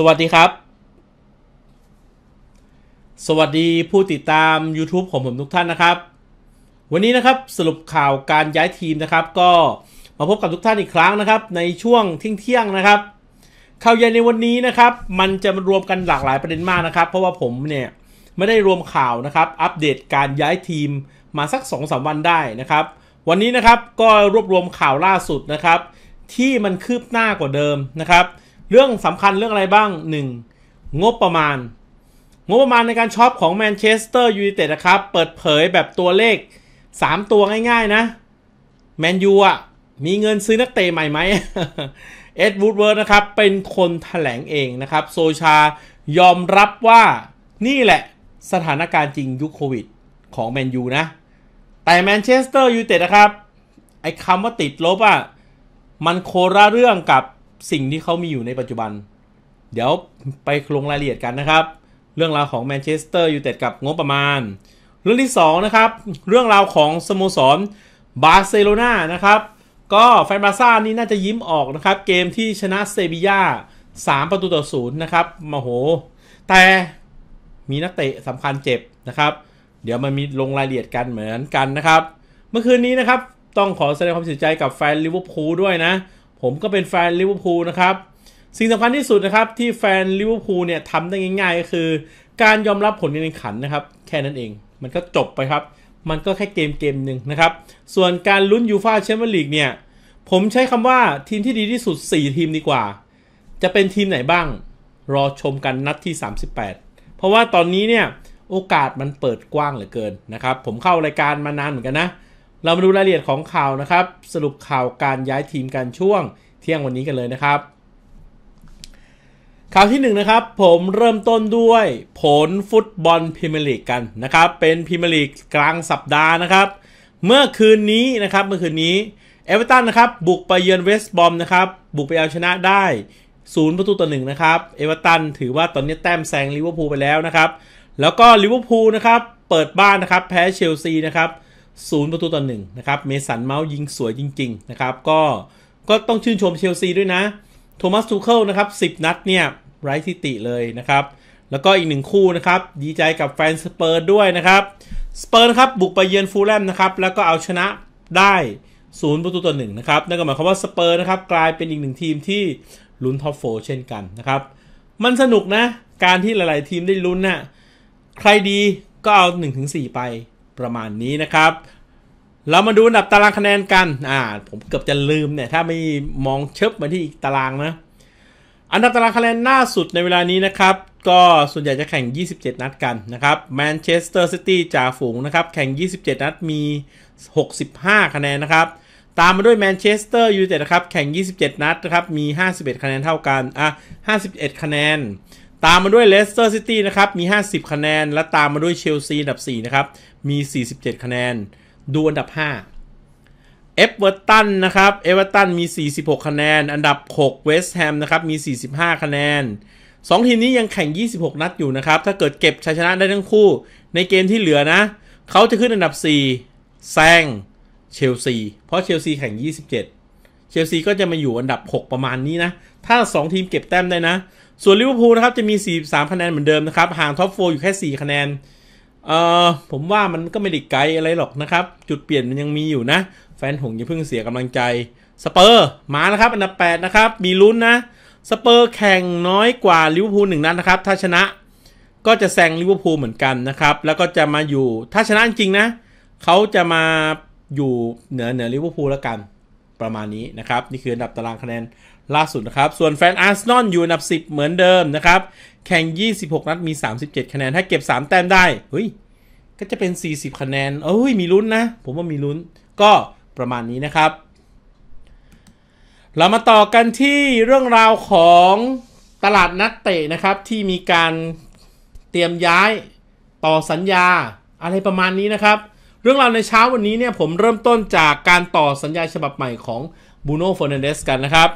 สวัสดีครับ สวัสดีผู้ติดตาม YouTube ของผมทุกท่านนะครับ วันนี้นะครับสรุปข่าวการย้ายทีมนะครับ ก็มาพบกับทุกท่านอีกครั้งนะครับ ในช่วงเที่ยงๆนะครับ ข่าวใหญ่ในวันนี้นะครับ มันจะรวมกันหลากหลายประเด็นมากนะครับ เพราะว่าผมเนี่ยไม่ได้รวมข่าวนะครับ อัปเดตการย้ายทีมมาสัก2อสวันได้นะครับ วันนี้นะครับก็รวบรวมข่าวล่าสุดนะครับ ที่มันคืบหน้ากว่าเดิมนะครับเรื่องสำคัญเรื่องอะไรบ้าง 1. งบประมาณ งบประมาณในการช็อปของแมนเชสเตอร์ยูไนเต็ดนะครับ เปิดเผยแบบตัวเลข 3 ตัวง่ายๆ นะแมนยูอ่ะมีเงินซื้อนักเตะใหม่ไหมเอ็ดวูดเวิร์ดนะครับ เป็นคนแถลงเองนะครับ โซชา ยอมรับว่านี่แหละสถานการณ์จริงยุคโควิด ของแมนยูนะ แต่แมนเชสเตอร์ยูไนเต็ดนะครับไอ้คำว่าติดลบอ่ะมันโคราเรื่องกับสิ่งที่เขามีอยู่ในปัจจุบัน เดี๋ยวไปลงรายละเอียดกันนะครับ เรื่องราวของแมนเชสเตอร์ยูไนเต็ดกับงบประมาณ เรื่องที่2นะครับ เรื่องราวของสโมสรบาร์เซโลนานะครับ ก็แฟนบาซ่านี่น่าจะยิ้มออกนะครับ เกมที่ชนะเซบีย่า3ประตูต่อศูนย์นะครับมโห แต่มีนักเตะสำคัญเจ็บนะครับ เดี๋ยวมันมีลงรายละเอียดกัน เหมือนกันนะครับ เมื่อคืนนี้นะครับต้องขอแสดงความเสียใจกับแฟนลิเวอร์พูลด้วยนะผมก็เป็นแฟนลิเวอร์พูลนะครับ สิ่งสำคัญที่สุดนะครับที่แฟนลิเวอร์พูลเนี่ยทำได้ง่ายๆก็คือการยอมรับผลในแข่งันนะครับ แค่นั้นเอง มันก็จบไปครับ มันก็แค่เกมเกมหนึ่งนะครับ ส่วนการลุ้นยูฟาแชมเปี้ยนลีกเนี่ย ผมใช้คำว่าทีมที่ดีที่สุด 4 ทีมดีกว่า จะเป็นทีมไหนบ้าง รอชมกันนัดที่ 38 เพราะว่าตอนนี้เนี่ยโอกาสมันเปิดกว้างเหลือเกินนะครับ ผมเข้ารายการมานานเหมือนกันนะเรามาดูรายละเอียดของข่าวนะครับ สรุปข่าวการย้ายทีมกันช่วงเที่ยงวันนี้กันเลยนะครับ ข่าวที่1นนะครับ ผมเริ่มต้นด้วยผลฟุตบอลพรีเมียร์ลีกกันนะครับ เป็นพรีเมียร์ลีกกลางสัปดาห์นะครับ เมื่อคืนนี้นะครับเมื่อคืนนี้เอเวอเรตันนะครับบุกไปเยือนเวสต์บอมนะครับ บุกไปเอาชนะได้0ประตูต่อหนึ่งนะครับเอเวอเรตันถือว่าตอนนี้แต้มแซงลิเวอร์พูลไปแล้วนะครับ แล้วก็ลิเวอร์พูลนะครับเปิดบ้านนะครับแพ้เชลซีนะครับ0 ประตูต่อหนึ่งนะครับเมสันเมาส์ยิงสวยจริงๆ นะครับ ก็ก็ต้องชื่นชมเชลซีด้วยนะโทมัสทูเคิลนะครับ 10 นัดเนี่ยไร้ทิติเลยนะครับ แล้วก็อีกหนึ่งคู่นะครับดีใจกับแฟนสเปอร์ด้วยนะครับสเปอร์ครับบุกไปเยือนฟูลแลมนะครับ แล้วก็เอาชนะได้ศูนย์ประตูต่อหนึ่งนะครับ นั่นก็หมายความว่าสเปอร์นะครับ กลายเป็นอีกหนึ่งทีมที่ลุ้นท็อปโฟเช่นกันนะครับมันสนุกนะการที่หลายๆทีมได้ลุ้นนะ่ะใครดีก็เอา1-4ไปประมาณนี้นะครับ เรามาดูอันดับตารางคะแนนกัน อ่า ผมเกือบจะลืมเนี่ย ถ้าไม่มองเชิบมาที่อีกตารางนะ อันดับตารางคะแนนหน้าสุดในเวลานี้นะครับ ก็ส่วนใหญ่จะแข่ง 27 นัดกันนะครับแมนเชสเตอร์ซิตี้จ่าฝูงนะครับ แข่ง 27 นัดมี 65 คะแนนนะครับ ตามมาด้วยแมนเชสเตอร์ยูไนเต็ดนะครับ แข่ง 27 นัดนะครับ มี 51 คะแนนเท่ากัน อ่ะ51 คะแนนตามมาด้วยเลสเตอร์ซิตี้นะครับ มี 50 คะแนน และตามมาด้วยเชลซีอันดับ 4 นะครับ มี 47 คะแนน ดูอันดับ5เอฟเวอร์ตันนะครับเอฟเวอร์ตันมี 46 คะแนน อันดับ6เวสต์แฮมนะครับ มี 45 คะแนน 2 ทีมนี้ยังแข่ง 26 นัดอยู่นะครับ ถ้าเกิดเก็บชัยชนะได้ทั้งคู่ ในเกมที่เหลือนะ เขาจะขึ้นอันดับ 4 แซง เชลซี เพราะเชลซีแข่ง 27เชลซีก็จะมาอยู่อันดับ 6 ประมาณนี้นะถ้า2ทีมเก็บแต้มได้นะส่วนลิเวอร์พูลนะครับจะมี 43 คะแนนเหมือนเดิมนะครับห่างท็อปโฟอยู่แค่ 4 คะแนน เอ่อผมว่ามันก็ไม่ได้ไกลอะไรหรอกนะครับ จุดเปลี่ยนมันยังมีอยู่นะ แฟนหงอย่าเพิ่งเสียกำลังใจสเปอร์ มานะครับ อันดับ8นะครับ มีลุ้นนะ สเปอร์แข่งน้อยกว่าลิเวอร์พูลหนึ่งนัดนนะครับ ถ้าชนะก็จะแซงลิเวอร์พูลเหมือนกันนะครับ แล้วก็จะมาอยู่ถ้าชนะจริงนะเขาจะมาอยู่เหนือเหนือลิเวอร์พูลแล้วกันประมาณนี้นะครับนี่คืออันดับตารางคะแนนล่าสุดนะครับ ส่วนแฟนอาร์ซนอลอยู่อันดับ 10 เหมือนเดิมนะครับ แข่ง 26 นัดมี 37 คะแนน ถ้าเก็บ 3 แต้มได้ เฮ้ย ก็จะเป็น 40 คะแนนเอ้ย มีลุ้นนะ ผมว่ามีลุ้น ก็ประมาณนี้นะครับ เรามาต่อกันที่เรื่องราวของตลาดนักเตะนะครับ ที่มีการเตรียมย้ายต่อสัญญาอะไรประมาณนี้นะครับ เรื่องราวในเช้าวันนี้เนี่ยผมเริ่มต้นจากการต่อสัญญาฉบับใหม่ของบูโน่ฟอร์นันเดสกันนะครับ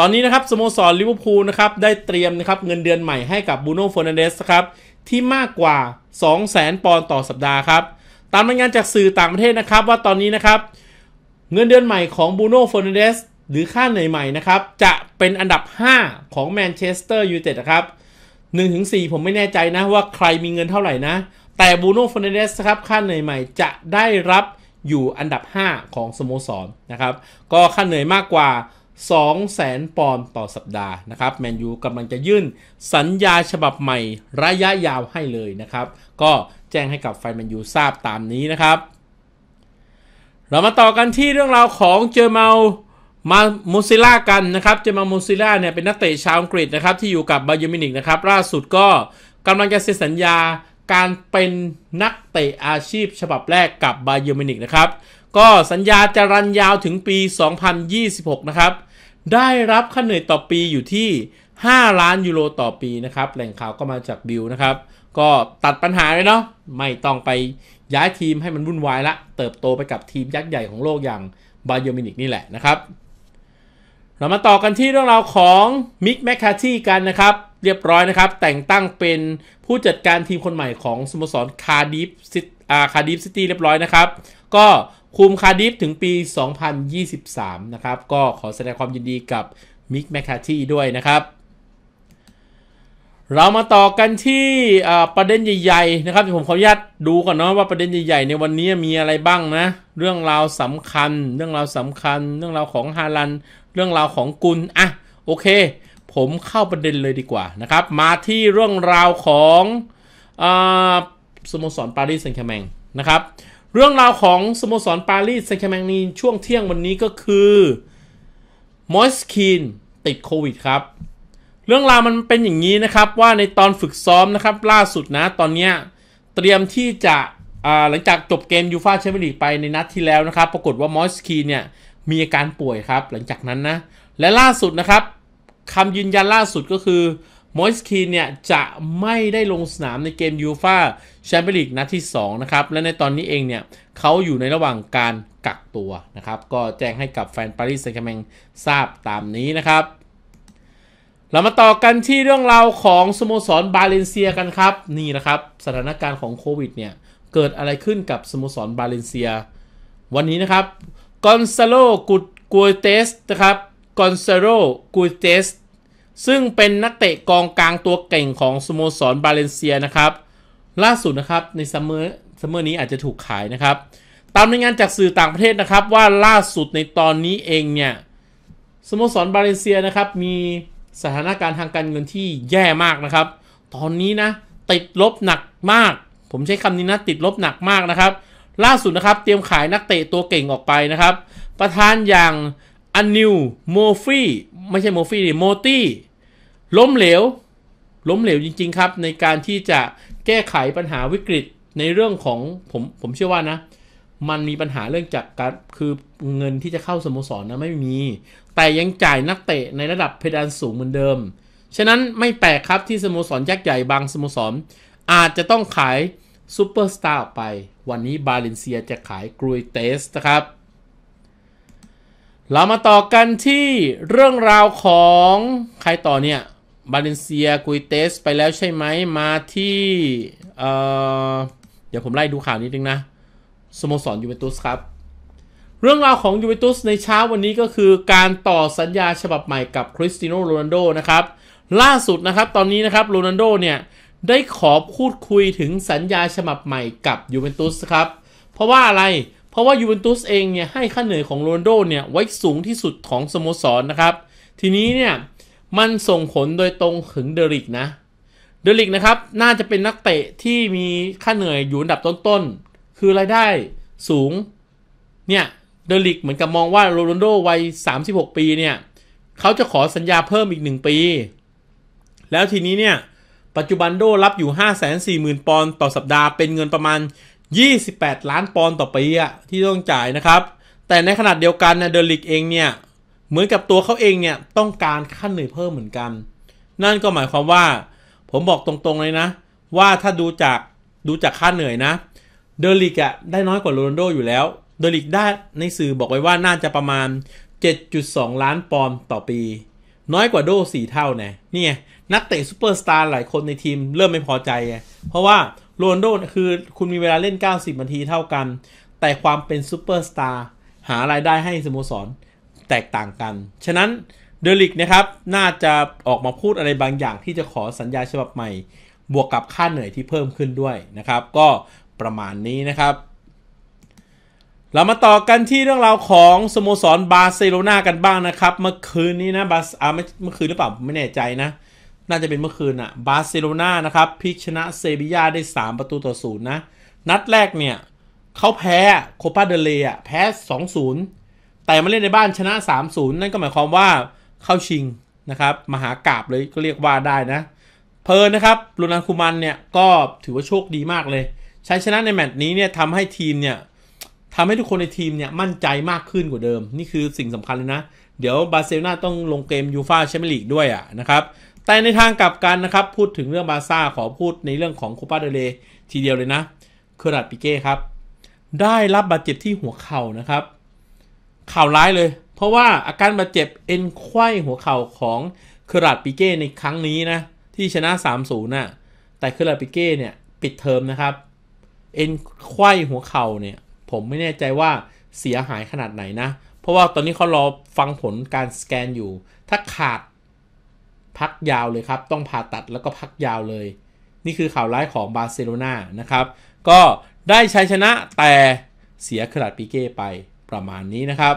ตอนนี้นะครับ สโมสรลิเวอร์พูลนะครับได้เตรียมนะครับเงินเดือนใหม่ให้กับบูโน่ฟอร์นันเดสครับที่มากกว่า 200,000ปอนด์ต่อสัปดาห์ครับ ตามรายงานจากสื่อต่างประเทศนะครับว่าตอนนี้นะครับ เงินเดือนใหม่ของบูโน่ฟอร์นันเดสหรือค่าเหนื่อยใหม่นะครับ จะเป็นอันดับ 5 ของแมนเชสเตอร์ยูไนเต็ดนะครับ1-4ผมไม่แน่ใจนะว่าใครมีเงินเท่าไหร่นะ แต่บูโน่ฟอร์นันเดสครับค่าเหนื่อยใหม่จะได้รับอยู่อันดับ 5 ของสโมสรนนะครับก็ค่าเหนื่อยมากกว่า200,000ปอนด์ต่อสัปดาห์นะครับ แมนยูกำลังจะยื่นสัญญาฉบับใหม่ ระยะยาวให้เลยนะครับ ก็แจ้งให้กับไฟแมนยูทราบตามนี้นะครับ เรามาต่อกันที่เรื่องราวของเจอเมลมาโมซิล่ากันนะครับ เจอมาโมซิล่าเนี่ยเป็นนักเตะชาวอังกฤษนะครับที่อยู่กับบาเยอร์มินิกนะครับล่าสุดก็กำลังจะเซ็นสัญญาการเป็นนักเตะอาชีพ ฉบับแรกกับบาเยอร์มินิกนะครับก็สัญญาจะรันยาวถึงปี 2026 นะครับ ได้รับค่าเหนื่อยต่อปีอยู่ที่ 5 ล้านยูโรต่อปีนะครับ แหล่งข่าวก็มาจากบิลนะครับ ก็ตัดปัญหาเลยเนาะ ไม่ต้องไปย้ายทีมให้มันวุ่นวายละ เติบโตไปกับทีมยักษ์ใหญ่ของโลกอย่างบาโยร์มินิกนี่แหละนะครับ เรามาต่อกันที่เรื่องราวของมิกแมคคาที่กันนะครับ เรียบร้อยนะครับ แต่งตั้งเป็นผู้จัดการทีมคนใหม่ของสโมสรคาร์ดิฟซิตี้เรียบร้อยนะครับ ก็คุมคาดิฟถึงปี 2023นะครับ ก็ขอแสดงความยินดีกับมิกแมคคาที่ด้วยนะครับ เรามาต่อกันที่ประเด็นใหญ่ ๆนะครับ ผมขออนุญาตดูก่อนเนาะว่าประเด็นใหญ่ ๆ ในวันนี้มีอะไรบ้างนะ เรื่องราวสำคัญเรื่องราวสำคัญ เรื่องราวของฮาลัน เรื่องราวของกุลอ่ะ โอเค ผมเข้าประเด็นเลยดีกว่านะครับ มาที่เรื่องราวของอสโมสรปารีสแซงต์แชร์แมงนะครับเรื่องราวของ สโมสร ปารีสแซงต์แชร์แมงนีช่วงเที่ยงวันนี้ก็คือมอสคีนติดโควิดครับ เรื่องราวมันเป็นอย่างนี้นะครับว่าในตอนฝึกซ้อมนะครับ ล่าสุดนะ ตอนนี้เตรียมที่จะหลังจากจบเกมยูฟาแชมเปี้ยนลีกไปในนัดที่แล้วนะครับ ปรากฏว่ามอสคีเนี่ย มีอาการป่วยครับหลังจากนั้นนะ และล่าสุดนะครับคำยืนยันล่าสุดก็คือมอยส์คีนเนี่ย จะไม่ได้ลงสนามในเกมยูฟาแชมเปี้ยนลีกนัดที่ 2 นะครับ และในตอนนี้เองเนี่ยเขาอยู่ในระหว่างการกักตัวนะครับ ก็แจ้งให้กับแฟนปารีสแซงต์แชร์แมง ทราบตามนี้นะครับ เรามาต่อกันที่เรื่องราวของ สโมสร บาเลนเซียกันครับ นี่นะครับ สถานการณ์ของโควิดเนี่ย เกิดอะไรขึ้นกับ สโมสร บาเลนเซียวันนี้นะครับกอนซาโลกุดกัวเตสนะครับกอนซาโลกูดเตสซึ่งเป็นนักเตะกองกลางตัวเก่งของสโมสรบาเลนเซียนะครับ ล่าสุดนะครับในซัมเมอร์ซัมเมอร์นี้อาจจะถูกขายนะครับ ตามรายงานจากสื่อต่างประเทศนะครับว่าล่าสุดในตอนนี้เองเนี่ยสโมสรบาเลนเซียนะครับมีสถานการณ์ทางการเงินที่แย่มากนะครับ ตอนนี้นะติดลบหนักมาก ผมใช้คำนี้นะติดลบหนักมากนะครับ ล่าสุดนะครับ เตรียมขายนักเตะตัวเก่งออกไปนะครับ ประธานอย่างอันนิวโมฟี่ไม่ใช่โมฟี่ดิโมตี้ล้มเหลว ล้มเหลวจริง ๆ ครับในการที่จะแก้ไขปัญหาวิกฤตในเรื่องของผมผมเชื่อว่านะ มันมีปัญหาเรื่องจากการคือเงินที่จะเข้าสโมสรนะไม่มี แต่ยังจ่ายนักเตะในระดับเพดานสูงเหมือนเดิม ฉะนั้นไม่แปลกครับที่สโมสรยักษ์ใหญ่บางสโมสรอาจจะต้องขายซูเปอร์สตาร์ออกไปวันนี้บาเลนเซียจะขายกรุยเตสนะครับเรามาต่อกันที่เรื่องราวของใครต่อเนี่ยบาเลนเซียกุยเตสไปแล้วใช่ไหมมาที่ เอ่อเดี๋ยวผมไล่ดูข่าวนิดนึงนะ สโมสรยูเวนตุสครับ เรื่องราวของยูเวนตุสในเช้าวันนี้ก็คือการต่อสัญญาฉบับใหม่กับคริสติโนโรนัลโดนะครับ ล่าสุดนะครับตอนนี้นะครับโรนัลโดเนี่ย ได้ขอพูดคุยถึงสัญญาฉบับใหม่กับยูเวนตุสครับ เพราะว่าอะไรเพราะว่ายูเวนตุสเอง เนี่ย ให้ค่าเหนื่อยของโรนโดเนี่ย ไว้สูงที่สุดของสโมสรนนะครับ ทีนี้เนี่ย มันส่งผลโดยตรงถึงเดริกนะเดริกนะครับ น่าจะเป็นนักเตะที่มีค่าเหนื่อยอยู่อันดับต้นๆคือรายได้สูง เนี่ยเดริกเหมือนกับมองว่าโรนโดวัย36 ปีเนี่ย เขาจะขอสัญญาเพิ่มอีก 1 ปี แล้วทีนี้เนี่ยปัจจุบันโดรับอยู่ 540,000ปอนด์ต่อสัปดาห์เป็นเงินประมาณ28 ล้านปอนด์ต่อปีอะที่ต้องจ่ายนะครับ แต่ในขนาดเดียวกันเนี่ยเดลิกเองเนี่ยเหมือนกับตัวเขาเองเนี่ยต้องการขั้นเหนื่อยเพิ่มเหมือนกัน นั่นก็หมายความว่า ผมบอกตรงๆเลยนะ ว่าถ้าดูจากดูจากค่าเหนื่อยนะเดลิกอะได้น้อยกว่าโรนโดอยู่แล้วเดลิกได้ในสื่อบอกไว้ว่าน่าจะประมาณ 7.2 ล้านปอนด์ต่อปี น้อยกว่าโด4เท่าแน่นี่นักเตะซูเปอร์สตาร์หลายคนในทีมเริ่มไม่พอใจเพราะว่าโรนโดคือคุณมีเวลาเล่น 90นาทีเท่ากัน แต่ความเป็นซูเปอร์สตาร์หารายได้ให้สโมสรแตกต่างกัน ฉะนั้นเดลิกนะครับน่าจะออกมาพูดอะไรบางอย่างที่จะขอสัญญาฉบับใหม่ บวกกับค่าเหนื่อยที่เพิ่มขึ้นด้วยนะครับ ก็ประมาณนี้นะครับ เรามาต่อกันที่เรื่องราวของสโมสรบาร์เซโลนากันบ้างนะครับ เมื่อคืนนี้นะบาสอาเมื่อคืนหรือเปล่าไม่แน่ใจนะน่าจะเป็นเมื่อคืนอะบาร์เซโลนานะครับพิชนะเซบียาได้ 3 ประตูต่อศูนย์นะ นัดแรกเนี่ยเขาแพ้โคปาเดเลอะแพ้2-0แต่มาเล่นในบ้านชนะ 3-0นั่นก็หมายความว่าเข้าชิง นะครับ มหากราบเลยก็เรียกว่าได้นะ เพลนนะครับ ลูนันคูมันเนี่ย ก็ถือว่าโชคดีมากเลยชัยชนะในแมตช์นี้เนี่ยทำให้ทีมเนี่ยทำให้ทุกคนในทีมเนี่ยมั่นใจมากขึ้นกว่าเดิม นี่คือสิ่งสำคัญเลยนะ เดี๋ยวบาร์เซโลนาต้องลงเกมยูฟาแชมเปี้ยนลีกด้วยอ่ะนะครับแต่ในทางกลับกันนะครับพูดถึงเรื่องบาซ่าขอพูดในเรื่องของคูปาเดเลทีเดียวเลยนะเคอร์ัดปิเก้ครับ ได้รับบาดเจ็บที่หัวเข่านะครับ ข่าวร้ายเลย เพราะว่าอาการบาดเจ็บเอ็นไขว้หัวเข่าของเคอร์ัดปิเก้ในครั้งนี้นะ ที่ชนะ 3-0 น่ะแต่เคอร์ัดปิเก้เนี่ย ปิดเทอมนะครับเอ็นไขว้หัวเข่าเนี่ย ผมไม่แน่ใจว่าเสียหายขนาดไหนนะเพราะว่าตอนนี้เขารอฟังผลการสแกนอยู่ ถ้าขาดพักยาวเลยครับต้องผ่าตัดแล้วก็พักยาวเลย นี่คือข่าวร้ายของบาร์เซโลนานะครับ ก็ได้ชัยชนะแต่เสียคราดปีเก้ไปประมาณนี้นะครับ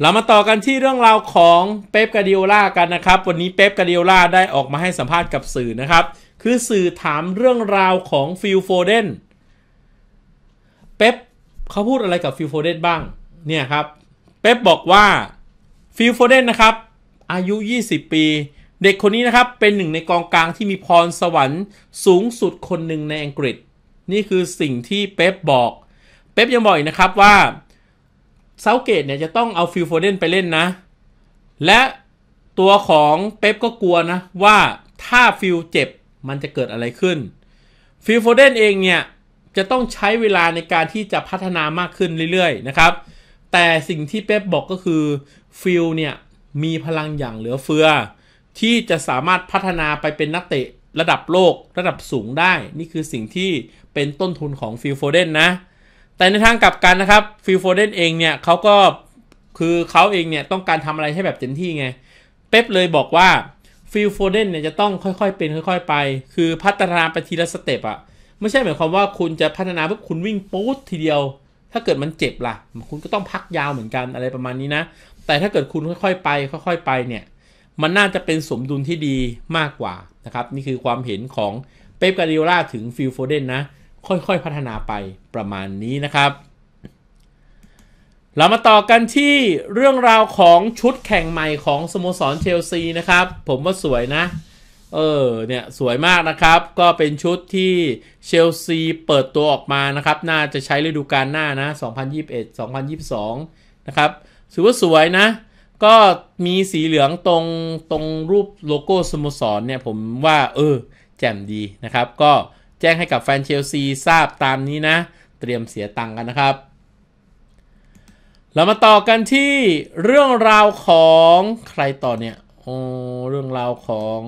เรามาต่อกันที่เรื่องราวของเป๊ปกาเดียล่ากันนะครับ วันนี้เป๊ปกาเดียล่าได้ออกมาให้สัมภาษณ์กับสื่อนะครับ คือสื่อถามเรื่องราวของฟิลโฟเดนเป๊ปเขาพูดอะไรกับฟิลโฟเดนบ้าง เนี่ยครับ เป๊ปบอกว่าฟิลโฟเดนนะครับอายุ 20 ปี เด็กคนนี้นะครับ เป็นหนึ่ง ในกองกลางที่มีพรสวรรค์ สูงสุดคนหนึ่งใน อังกฤษ นี่คือสิ่งที่เป๊ป บอก เป๊ป ยัง บอก อีก นะครับว่าเซาเกต เนี่ย จะต้องเอา ฟิลโฟเดนไปเล่นนะ และ ตัวของเป๊ป ก็กลัว นะ ว่า ถ้า ฟิล เจ็บ มันจะเกิดอะไรขึ้น ฟิลโฟเดนเอง เนี่ย จะต้องใช้เวลาในการที่จะพัฒนามากขึ้นเรื่อยๆ นะครับ แต่ สิ่งที่ เป๊ป บอก ก็คือ ฟิล เนี่ยมีพลังอย่างเหลือเฟือ ที่จะสามารถพัฒนาไปเป็นนักเตะระดับโลก ระดับสูงได้ นี่คือสิ่งที่เป็นต้นทุนของฟิลโฟเดนนะ แต่ในทางกลับกันนะครับฟิลโฟเดนเองเนี่ยเขาก็คือเขาเองเนี่ย ต้องการทำอะไรให้แบบเต็มที่ไง เป๊ปเลยบอกว่าฟิลโฟเดนเนี่ยจะต้องค่อยๆ เป็นค่อยๆไป คือพัฒนาไปทีละสเต็ปอะไม่ใช่หมายความว่าคุณจะพัฒนาเพื่อคุณวิ่งปุ๊บทีเดียว ถ้าเกิดมันเจ็บล่ะคุณก็ต้องพักยาวเหมือนกันอะไรประมาณนี้นะแต่ถ้าเกิดคุณค่อยๆไปค่อย ๆไปเนี่ย มันน่าจะเป็นสมดุลที่ดีมากกว่านะครับ นี่คือความเห็นของเป๊ปกาดิโอลาถึงฟิลโฟเดนนะ ค่อยๆ พัฒนาไปประมาณนี้นะครับ เรามาต่อกันที่เรื่องราวของชุดแข่งใหม่ของสโมสรเชลซีนะครับ ผมว่าสวยนะเออเนี่ย สวยมากนะครับ ก็เป็นชุดที่เชลซีเปิดตัวออกมานะครับ น่าจะใช้ฤดูกาลหน้านะ 2021-2022นะครับถือว่าสวยนะ ก็มีสีเหลืองตรงตรงรูปโลโก้สโมสรเนี่ย ผมว่าเออแจ่มดีนะครับ ก็แจ้งให้กับแฟนเชลซี ทราบตามนี้นะ เตรียมเสียตังค์กันนะครับ เรามาต่อกันที่เรื่องราวของใครต่อเนี่ยโอ้เรื่องราวของ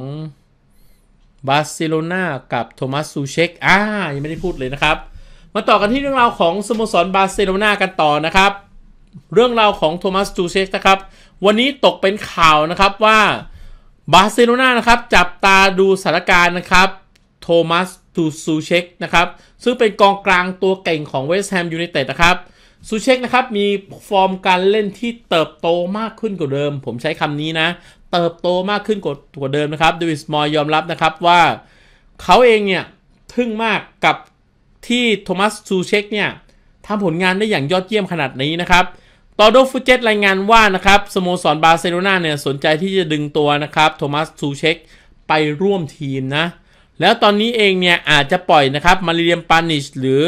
บาร์เซโลนากับโทมัสซูเชกอ่ายังไม่ได้พูดเลยนะครับ มาต่อกันที่เรื่องราวของสโมสรบาร์เซโลนากันต่อนะครับเรื่องราวของโทมัสจูเชกนะครับ วันนี้ตกเป็นข่าวนะครับว่าบาร์เซโลนานะครับจับตาดูสถานการณ์นะครับโทมัสตูซูเชกนะครับซึ่งเป็นกองกลางตัวเก่งของเวสต์แฮมยูไนเต็ดนะครับซูเชกนะครับมีฟอร์มการเล่นที่เติบโตมากขึ้นกว่าเดิม ผมใช้คำนี้นะ เติบโตมากขึ้นกว่าเดิมนะครับดวิสมอยยอมรับนะครับว่าเขาเองเนี่ยทึ่งมากกับที่โทมัสซูเชกเนี่ยทำผลงานได้อย่างยอดเยี่ยมขนาดนี้นะครับตอโดฟูเจตรายงานว่านะครับสโมสรบาร์เซโลนาเนี่ยสนใจที่จะดึงตัวนะครับโทมัสซูเชกไปร่วมทีมนะ แล้วตอนนี้เองเนี่ย อาจจะปล่อยนะครับมาเรียมปานิชหรือ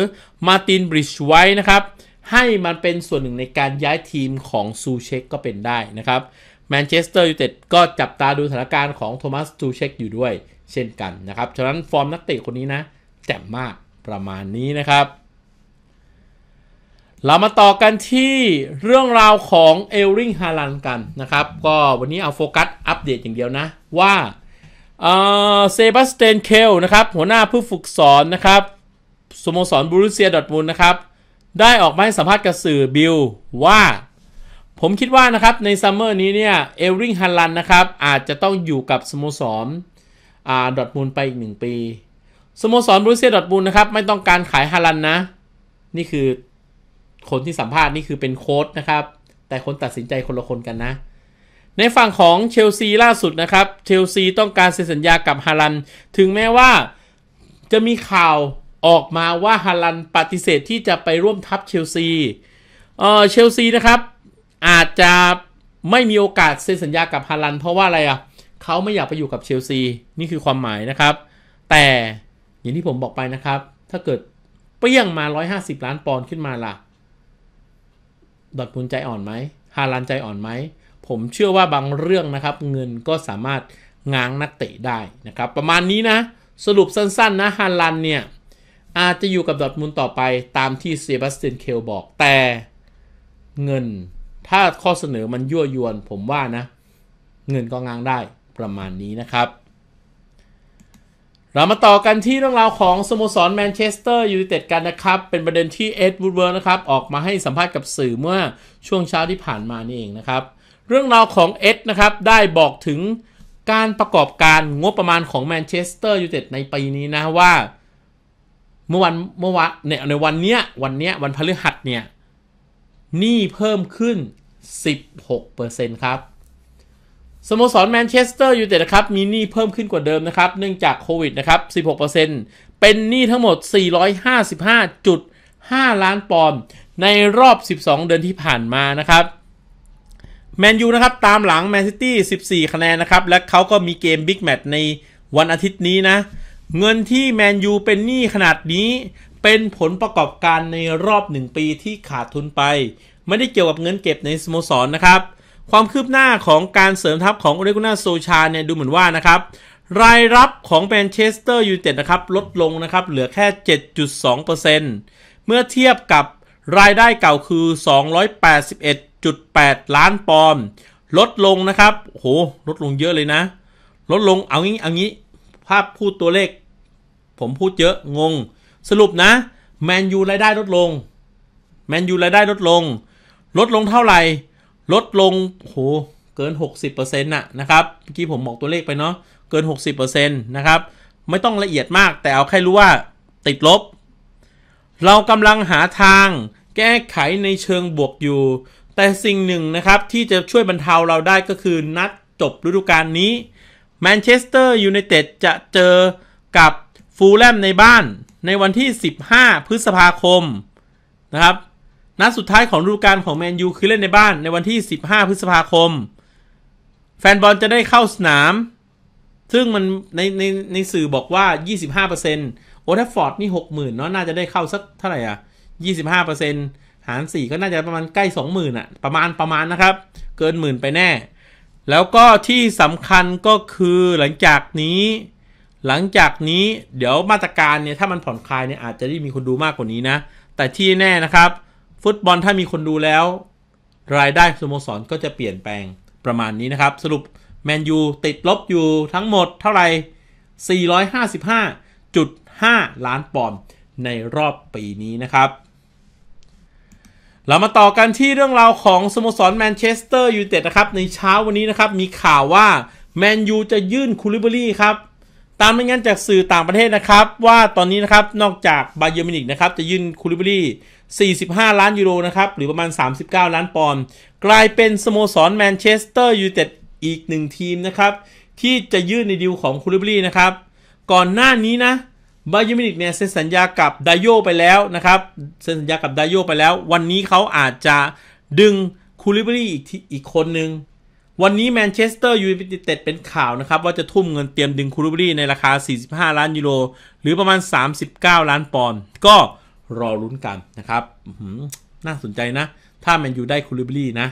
มาตินบริชไว้นะครับ ให้มันเป็นส่วนหนึ่งในการย้ายทีมของซูเชกก็เป็นได้นะครับ แมนเชสเตอร์ยูไนเต็ดก็จับตาดูสถานการณ์ของโทมัสซูเชกอยู่ด้วย เช่นกันนะครับฉะนั้นฟอร์มนักเตะคนนี้นะแจ่มมากประมาณนี้นะครับเรามาต่อกันที่เรื่องราวของเอลริงฮารันกันนะครับ ก็วันนี้เอาโฟกัสอัปเดตอย่างเดียวนะว่าเซบาสเตนเคลนะครับหัวหน้าผู้ฝึกสอนนะครับ สโมสรบูรุเซียดอทมูลนะครับ ได้ออกมาให้สัมภาษณ์กับสื่อบิลว่า ผมคิดว่านะครับในซัมเมอร์นี้เนี่ยเอลริงฮารันนะครับอาจจะต้องอยู่กับสโมสรดอทมูลไปอีกหนึ่งปี สโมสรบูรุเซียดอทมูลนะครับ ไม่ต้องการขายฮารันนะนี่คือคนที่สัมภาษณ์นี่คือเป็นโค้ดนะครับ แต่คนตัดสินใจคนละคนกันนะ ในฝั่งของเชลซีล่าสุดนะครับ เชลซีต้องการเซ็นสัญญากับฮารันถึงแม้ว่าจะมีข่าวออกมาว่าฮารันปฏิเสธที่จะไปร่วมทัพเชลซีเออเชลซีนะครับ อาจจะไม่มีโอกาสเซ็นสัญญากับฮารันเพราะว่าอะไรอะ่ะ เขาไม่อยากไปอยู่กับเชลซี นี่คือความหมายนะครับ แต่อย่างที่ผมบอกไปนะครับ ถ้าเกิดเปี้ยงมา 150 ล้านปอนด์ขึ้นมาล่ะดอทมูลใจอ่อนไหมฮาลันใจอ่อนไหมผมเชื่อว่าบางเรื่องนะครับ เงินก็สามารถง้างนักเตะได้นะครับ ประมาณนี้นะ สรุปสั้นๆนะฮาลันเนี่ยอาจจะอยู่กับดอทมูลต่อไปตามที่เซบาสเตียนเคลบอกแต่ เงิน ถ้าข้อเสนอมันยั่วยวนผมว่านะ เงินก็ง้างได้ประมาณนี้นะครับเรามาต่อกันที่เรื่องราวของสโมสรแมนเชสเตอร์ยูไนเต็ดกันนะครับ เป็นประเด็นที่เอ็ดวูดเวิร์นะครับ ออกมาให้สัมภาษณ์กับสื่อเมื่อช่วงเช้าที่ผ่านมานี่เองนะครับ เรื่องราวของเอ็ดนะครับ ได้บอกถึงการประกอบการงบประมาณของแมนเชสเตอร์ยูไนเต็ดในปีนี้นะว่า เมื่อวันเมื่อวันนในวันเนี้ยวันเนี้ยวันพฤหัสเนี่ยหนี้เพิ่มขึ้น 16%ครับสโมสรแมนเชสเตอร์ยูไนเต็ดนะครับมีหนี้เพิ่มขึ้นกว่าเดิมนะครับ เนื่องจากโควิดนะครับ 16%เป็นหนี้ทั้งหมด 455.5 ล้านปอนด์ในรอบ 12 เดือนที่ผ่านมานะครับแมนยูนะครับตามหลังแมนซิตี้14 คะแนนนะครับ และเขาก็มีเกมบิ๊กแมตช์ในวันอาทิตย์นี้นะ เงินที่แมนยูเป็นหนี้ขนาดนี้ เป็นผลประกอบการในรอบ 1 ปีที่ขาดทุนไป ไม่ได้เกี่ยวกับเงินเก็บในสโมสรนนะครับความคืบหน้าของการเสริมทัพของโอเลกุนาโซชาเนี่ยดูเหมือนว่านะครับ รายรับของแมนเชสเตอร์ยูไนเต็ดนะครับ ลดลงนะครับเหลือแค่ 7.2%เมื่อเทียบกับรายได้เก่าคือ 281.8 ล้านปอนด์ลดลงนะครับโหลดลงเยอะเลยนะ ลดลงเอางี้เอางี้ ภาพพูดตัวเลข ผมพูดเยอะงง สรุปนะแมนยูรายได้ลดลงแมนยูรายได้ลดลง ลดลงเท่าไหร่ลดลงโหเกิน 60%น่ะนะครับเมื่อกี้ผมบอกตัวเลขไปเนาะเกิน 60%นะครับ ไม่ต้องละเอียดมากแต่เอาแค่รู้ว่าติดลบ เรากำลังหาทางแก้ไขในเชิงบวกอยู่ แต่สิ่งหนึ่งนะครับที่จะช่วยบรรเทาเราได้ก็คือนัดจบฤดูกาลนี้แมนเชสเตอร์ยูไนเต็ดจะเจอกับฟูลแลมในบ้าน ในวันที่ 15 พฤษภาคมนะครับนัดสุดท้ายของฤดูกาลของแมนยูคือเล่นในบ้านในวันที่ 15 พฤษภาคม แฟนบอลจะได้เข้าสนาม ซึ่งมันในในในสื่อบอกว่า 25%โอทัฟฟอร์ดนี่ 60,000เนาะน่าจะได้เข้าสักเท่าไหร่อ่ะ25%หาร 4ก็น่าจะประมาณใกล้ 20,000 อ่ะ ประมาณประมาณนะครับ เกินหมื่นไปแน่ แล้วก็ที่สำคัญก็คือหลังจากนี้ หลังจากนี้เดี๋ยวมาตรการเนี่ยถ้ามันผ่อนคลายเนี่ยอาจจะได้มีคนดูมากกว่านี้นะ แต่ที่แน่นะครับฟุตบอลถ้ามีคนดูแล้ว รายได้สโมสรก็จะเปลี่ยนแปลงประมาณนี้นะครับ สรุปแมนยูติดลบอยู่ทั้งหมดเท่าไหร่455.5 ล้านปอนด์ในรอบปีนี้นะครับ เรามาต่อกันที่เรื่องราวของสโมสรแมนเชสเตอร์ยูไนเต็ดนะครับ ในเช้าวันนี้นะครับ มีข่าวว่าแมนยูจะยื่นคูลิบรี่ครับ ตามรายงานจากสื่อต่างประเทศนะครับ ว่าตอนนี้นะครับ นอกจากบาเยอร์มินิกนะครับจะยื่นคูลิบรี่45 ล้านยูโรนะครับ หรือประมาณ 39 ล้านปอนด์กลายเป็น สโมสรแมนเชสเตอร์ยูไนเต็ดอีกหนึ่งทีมนะครับ ที่จะยื่นในดีลของคูลิบรีนะครับ ก่อนหน้านี้นะบาเยมินิกเนี่ยเซ็นสัญญากับไดโยไปแล้วนะครับเซ็นสัญญากับไดโยไปแล้ว วันนี้เขาอาจจะดึงคูลิบรีอีกอีกคนหนึ่งวันนี้แมนเชสเตอร์ยูไนเต็ดเป็นข่าวนะครับ ว่าจะทุ่มเงินเตรียมดึงคูลิบรีในราคา 45 ล้านยูโรหรือประมาณ 39 ล้านปอนด์ก็รอลุ้นกันนะครับน่าสนใจนะ ถ้าแมนยูได้คูลิบลี่นะ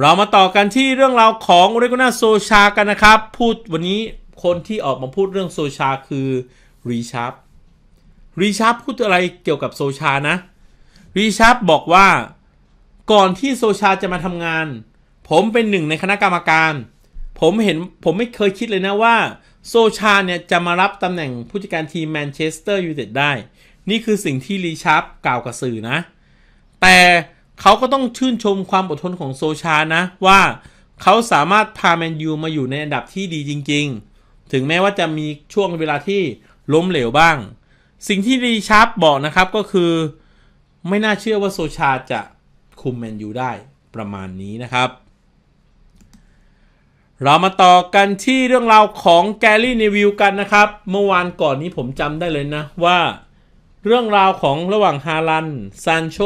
เรามาต่อกันที่เรื่องราวของโอเรกนาโซชากันนะครับ พูดวันนี้คนที่ออกมาพูดเรื่องโซชาคือรีชาร์ปรีชาร์ปพูดอะไรเกี่ยวกับโซชานะ รีชาร์ปบอกว่าก่อนที่โซชาจะมาทำงาน ผมเป็นหนึ่งในคณะกรรมการ ผมเห็นผมไม่เคยคิดเลยนะว่า โซชาเนี่ยจะมารับตำแหน่งผู้จัดการทีมแมนเชสเตอร์ยูไนเต็ดได้นี่คือสิ่งที่รีชาร์ปกล่าวกับสื่อนะ แต่เขาก็ต้องชื่นชมความอดทนของโซชานะว่าเขาสามารถพาแมนยูมาอยู่ในอันดับที่ดีจริง ๆ ถึงแม้ว่าจะมีช่วงเวลาที่ล้มเหลวบ้าง สิ่งที่รีชาร์ปบอกนะครับก็คือ ไม่น่าเชื่อว่าโซชาจะคุมแมนยูได้ประมาณนี้นะครับ เรามาต่อกันที่เรื่องราวของแกลลี่ในวิลกันนะครับ เมื่อวานก่อนนี้ผมจำได้เลยนะว่าเรื่องราวของระหว่างฮาลันซานโช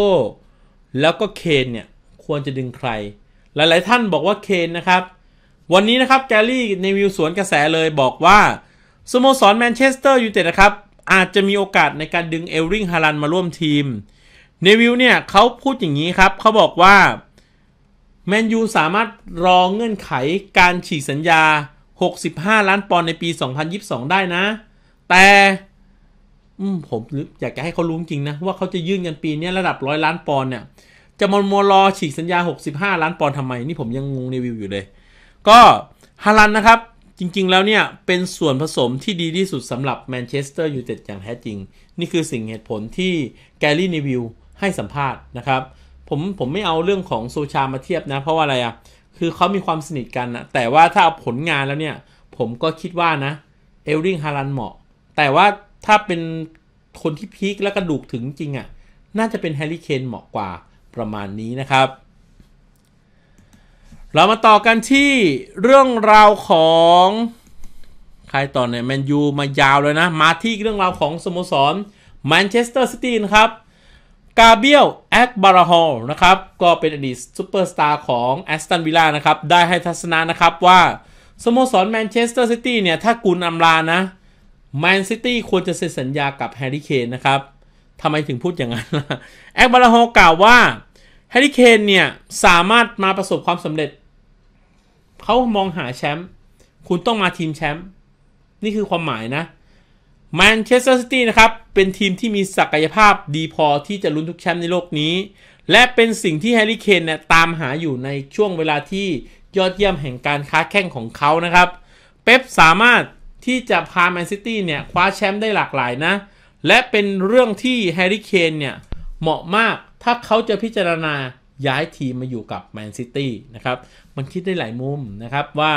แล้วก็เคนเนี่ย ควรจะดึงใคร หลายๆท่านบอกว่าเคนนะครับ วันนี้นะครับแกลลี่ในวิวสวนกระแสเลยบอกว่า สโมสรแมนเชสเตอร์ยูไนเต็ดนะครับ อาจจะมีโอกาสในการดึงเอลริงฮาลันมาร่วมทีม ในวิวเนี่ยเขาพูดอย่างนี้ครับ เขาบอกว่าแมนยูสามารถรอเงื่อนไขการฉีกสัญญา 65 ล้านปอนด์ในปี 2022 ได้นะ แต่อืมผมอยากจะให้เขารู้จริงนะ ว่าเขาจะยื่นกันปีนี้ระดับร้อยล้านปอนเนี่ยจะมอนมอรอฉีกสัญญา 65 ล้านปอนทำไมนี่ผมยังงงในวิวอยู่เลย ก็ฮารันนะครับ จริง ๆแล้วเนี่ย เป็นส่วนผสมที่ดีที่สุดสำหรับ แมนเชสเตอร์ยูไนเต็ดอย่างแท้จริง นี่คือสิ่งเหตุผลที่ แกลลี่ในวิวให้สัมภาษณ์นะครับผมผมไม่เอาเรื่องของโซชามาเทียบนะเพราะว่าอะไรอะ่ะคือเขามีความสนิทกันนะแต่ว่าถ้าผลงานแล้วเนี่ยผมก็คิดว่านะเอลลิงฮารันเหมาะ แต่ว่าถ้าเป็นคนที่พีคและกระดูกถึงจริงอะ่ะ น่าจะเป็นแฮร์รี่เคนเหมาะกว่าประมาณนี้นะครับ เรามาต่อกันที่เรื่องราวของ ใครต่อเนี่ยแมนยูมายาวเลยนะ มาที่เรื่องราวของ สโมสรแมนเชสเตอร์ซิตี้นะครับกาเบียลแอคบาราฮอลนะครับก็เป็นอดีตซูเปอร์สตาร์ของแอสตันวิลล่านะครับ ได้ให้ทัศนะนะครับว่า สโมสรแมนเชสเตอร์ซิตี้เนี่ยถ้ากุนอัมลานะแมนซิตี้ควรจะเซ็นสัญญากับแฮร์รี่เคนนะครับ ทำไมถึงพูดอย่างนั้นล่ะ แอกบาราโฮกล่าวว่า แฮร์รี่เคนเนี่ย สามารถมาประสบความสำเร็จ เขามองหาแชมป์ คุณต้องมาทีมแชมป์ นี่คือความหมายนะ แมนเชสเตอร์ซิตี้นะครับ เป็นทีมที่มีศักยภาพดีพอที่จะลุ้นทุกแชมป์ในโลกนี้ และเป็นสิ่งที่แฮร์รี่เคนเนี่ย ตามหาอยู่ในช่วงเวลาที่ยอดเยี่ยมแห่งการค้าแข่งของเขานะครับ เป๊ปสามารถที่จะพาแมนซิตี้เนี่ยคว้าแชมป์ได้หลากหลายนะ และเป็นเรื่องที่แฮร์รี่เคนเนี่ยเหมาะมาก ถ้าเขาจะพิจารณาย้ายทีมมาอยู่กับแมนซิตี้นะครับ มันคิดได้หลายมุมนะครับว่า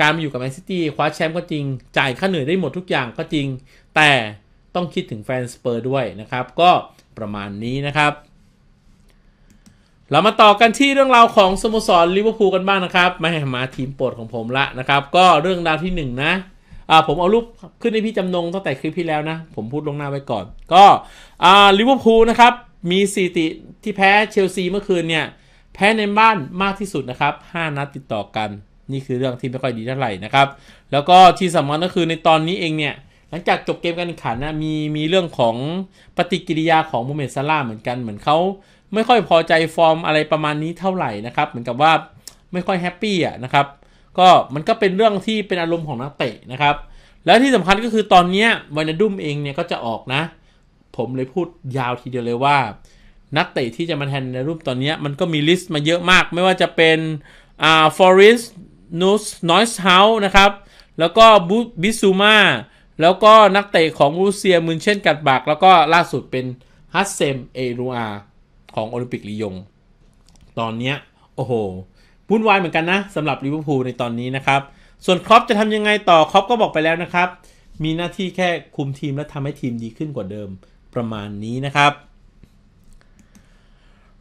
การมาอยู่กับแมนซิตี้คว้าแชมป์ก็จริงจ่ายค่าเหนื่อยได้หมดทุกอย่างก็จริงแต่ต้องคิดถึงแฟนสเปอร์ด้วยนะครับก็ประมาณนี้นะครับ เรามาต่อกันที่เรื่องราวของสโมสรลิเวอร์พูลกันบ้างนะครับามหมาทีมโปรดของผมละนะครับ ก็เรื่องราวที่1นนะอ่าผมเอารูปขึ้นให้พี่จำนงตั้งแต่คลิปที่แล้วนะ ผมพูดลงหน้าไว้ก่อนก็อ่าลิเวอร์พูลนะครับ มีสิติที่แพ้เชลซีเมื่อคืนเนี่ย แพ้ในบ้านมากที่สุดนะครับ 5 นัดติดต่อกัน นี่คือเรื่องที่ไม่ค่อยดีเท่าไหร่นะครับ แล้วก็ที่สำคัญก็คือในตอนนี้เองเนี่ย หลังจากจบเกมการแข่งขันนะมีมีเรื่องของปฏิกิริยาของโมเมนซาร่าเหมือนกันเหมือนเขาไม่ค่อยพอใจฟอร์มอะไรประมาณนี้เท่าไหร่นะครับ เหมือนกับว่าไม่ค่อยแฮปปี้อ่ะนะครับก็มันก็เป็นเรื่องที่เป็นอารมณ์ของนักเตะนะครับ และที่สำคัญก็คือตอนนี้วานาดุมเองเนี่ยก็จะออกนะ ผมเลยพูดยาวทีเดียวเลยว่า นักเตะที่จะมาแทนในรูปตอนนี้มันก็มีลิสต์มาเยอะมาก ไม่ว่าจะเป็นอ่าฟอริสนูสนอยส์เฮาส์นะครับ แล้วก็บิซูมาแล้วก็นักเตะของรูเซียมืนเช่นกัดบักแล้วก็ล่าสุดเป็นฮัสเซมเอรูอาของโอลิมปิกลียง ตอนนี้โอ้โหวุ่นวายเหมือนกันนะสำหรับลิเวอร์พูลในตอนนี้นะครับ ส่วนครอปจะทำยังไงต่อครอปก็บอกไปแล้วนะครับ มีหน้าที่แค่คุมทีมและทำให้ทีมดีขึ้นกว่าเดิมประมาณนี้นะครับ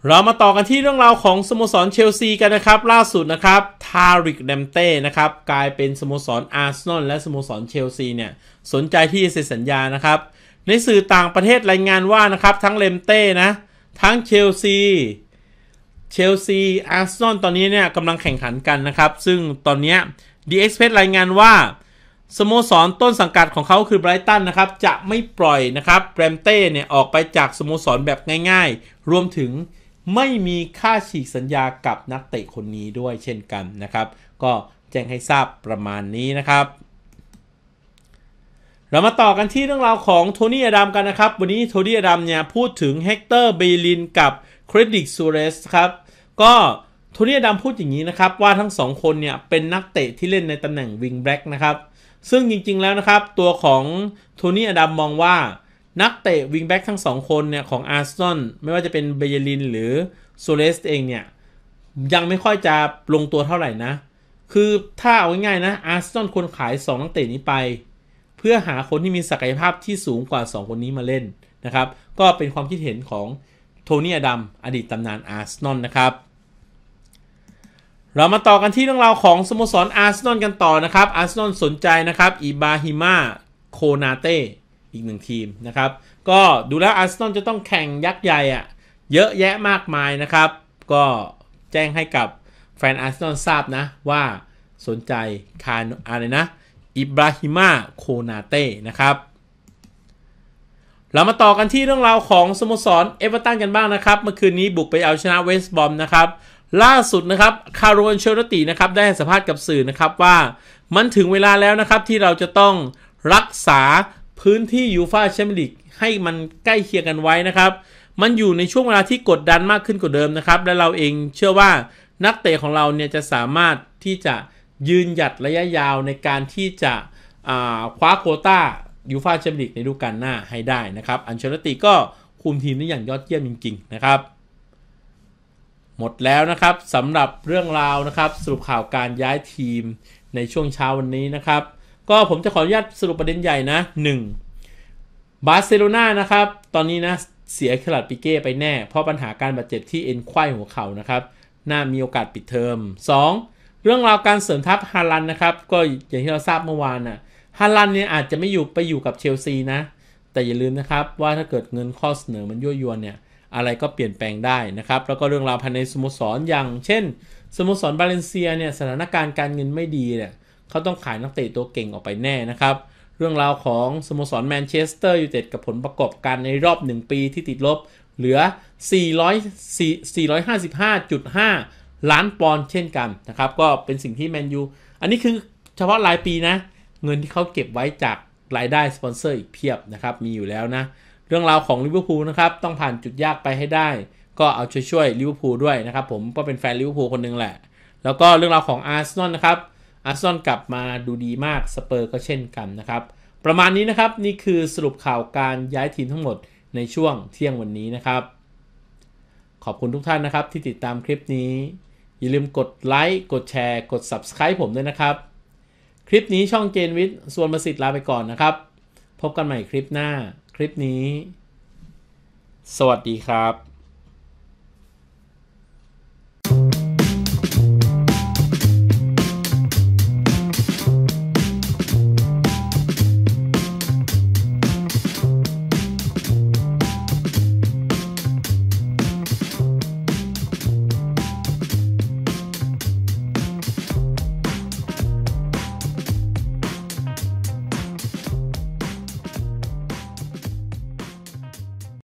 เรามาต่อกันที่เรื่องราวของสโมสรเชลซีกันนะครับ ล่าสุดนะครับทาริกเดมเต้นะครับกลายเป็นสโมสรอาร์เซนอลและสโมสรเชลซีเนี่ยสนใจที่จะเซ็นสัญญานะครับ ในสื่อต่างประเทศรายงานว่านะครับทั้งเลมเต้นะทั้งเชลซีเชลซีอาร์เซนอลตอนนี้เนี่ยกำลังแข่งขันกันนะครับ ซึ่งตอนนี้ดีเอ็กซ์เพรายงานว่า สโมสรต้นสังกัดของเขาคือไบรตันนะครับ จะไม่ปล่อยนะครับแรมเต้เนี่ย ออกไปจากสโมสรแบบง่ายๆ รวมถึงไม่มีค่าฉีกสัญญากับนักเตะคนนี้ด้วยเช่นกันนะครับ ก็แจ้งให้ทราบประมาณนี้นะครับ เรามาต่อกันที่เรื่องราวของโทนี่อดัมกันนะครับวันนี้โทนี่อดัมเนี่ยพูดถึงเฮกเตอร์เบลินกับเครดิตซูเรสครับ ก็โทนี่อดัมพูดอย่างนี้นะครับ ว่าทั้งสองคนเนี่ย เป็นนักเตะที่เล่นในตำแหน่งวิงแบ็กนะครับ ซึ่งจริงๆแล้วนะครับ ตัวของโทนี่อดัมมองว่านักเตะวิงแบ็กทั้งสองคนเนี่ย ของอาร์เซนอนไม่ว่าจะเป็นเบเยลินหรือซูเรสเองเนี่ย ยังไม่ค่อยจะลงตัวเท่าไหร่นะ คือถ้าเอาง่ายๆนะอาร์เซนอนควรขาย 2 นักเตะนี้ไป เพื่อหาคนที่มีศักยภาพที่สูงกว่า 2 คนนี้มาเล่นนะครับก็เป็นความคิดเห็นของโทนี่ อดัม อดีตตำนานอาร์เซนอล นะครับ เรามาต่อกันที่เรื่องราวของ สโมสรอาร์เซนอลกันต่อนะครับ อาร์เซนอลสนใจนะครับอิบาฮิมา โคนาเต้ อีกหนึ่งทีมนะครับ ก็ดูแล้วอาร์เซนอลจะต้องแข่งยักษ์ใหญ่อะเยอะแยะมากมายนะครับ ก็แจ้งให้กับแฟนอาร์เซนอลทราบนะว่าสนใจคา์อะไรนะอิบราฮิมา โคนาเต้ นะครับเรามาต่อกันที่เรื่องราวของสโมสรเอเวอเรตันกันบ้างนะครับ เมื่อคืนนี้บุกไปเอาชนะเวสต์บอมนะครับ ล่าสุดนะครับคาร์โรนเชอร์ตินะครับ ได้สัมภาษณ์กับสื่อนะครับว่า มันถึงเวลาแล้วนะครับ ที่เราจะต้องรักษาพื้นที่ยูฟาแชมเปี้ยนลีกให้มันใกล้เคียงกันไว้นะครับ มันอยู่ในช่วงเวลาที่กดดันมากขึ้นกว่าเดิมนะครับและเราเองเชื่อว่านักเตะของเราเนี่ยจะสามารถที่จะยืนหยัดระยะยาวในการที่จะคว้าโคต้ายูฟาแชมเปี้ยนลีกในฤดูกาลหน้าให้ได้นะครับ อันเชลติก็คุมทีมได้อย่างยอดเยี่ยมจริงๆนะครับ หมดแล้วนะครับสำหรับเรื่องราวนะครับ สรุปข่าวการย้ายทีมในช่วงเช้าวันนี้นะครับ ก็ผมจะขออนุญาตสรุปประเด็นใหญ่นะ 1. บาร์เซโลนานะครับ ตอนนี้นะเสียคลาดปิเก้ไปแน่ เพราะปัญหาการบาดเจ็บที่เอ็นควายหัวเข่านะครับน่ามีโอกาสปิดเทอม 2. เรื่องราวการเสริมทัพฮารันนะครับก็อย่างที่เราทราบเมื่อวานนะ่ะฮาลันเนี่ยอาจจะไม่อยู่ไปอยู่กับเชลซีนะ แต่อย่าลืมนะครับว่าถ้าเกิดเงินข้อเสนอมันยั่วยวนเนี่ย อะไรก็เปลี่ยนแปลงได้นะครับ แล้วก็เรื่องราวภายในสโมสรอย่างเช่นสโมสรบาเลนเซียเนี่ย สถานการณ์การเงินไม่ดีเนี่ยเขาต้องขายนักเตะตัวเก่งออกไปแน่นะครับ เรื่องราวของสโมสรแมนเชสเตอร์ยูไนเต็ดกับผลประกอบการในรอบ 1ปีที่ติดลบเหลือ455.5ล้านปอนด์เช่นกันนะครับ ก็เป็นสิ่งที่แมนยู อันนี้คือเฉพาะรายปีนะเงินที่เขาเก็บไว้จากรายได้สปอนเซอร์อีกเพียบนะครับ มีอยู่แล้วนะ เรื่องราวของลิเวอร์พูลนะครับ ต้องผ่านจุดยากไปให้ได้ ก็เอาช่วยๆลิเวอร์พูลด้วยนะครับ ผมก็เป็นแฟนลิเวอร์พูลคนนึงแหละ แล้วก็เรื่องราวของอาร์เซนอลนะครับอาร์เซนอลกลับมาดูดีมากสเปอร์ก็เช่นกันนะครับ ประมาณนี้นะครับนี่คือสรุปข่าวการย้ายทีมทั้งหมดในช่วงเที่ยงวันนี้นะครับ ขอบคุณทุกท่านนะครับที่ติดตามคลิปนี้อย่าลืมกดไลค์กดแชร์กด subscribe ผมด้วยนะครับคลิปนี้ช่องเจนวิทย์ส่วนประสิทธิ์ลาไปก่อนนะครับ พบกันใหม่คลิปหน้าคลิปนี้ สวัสดีครับ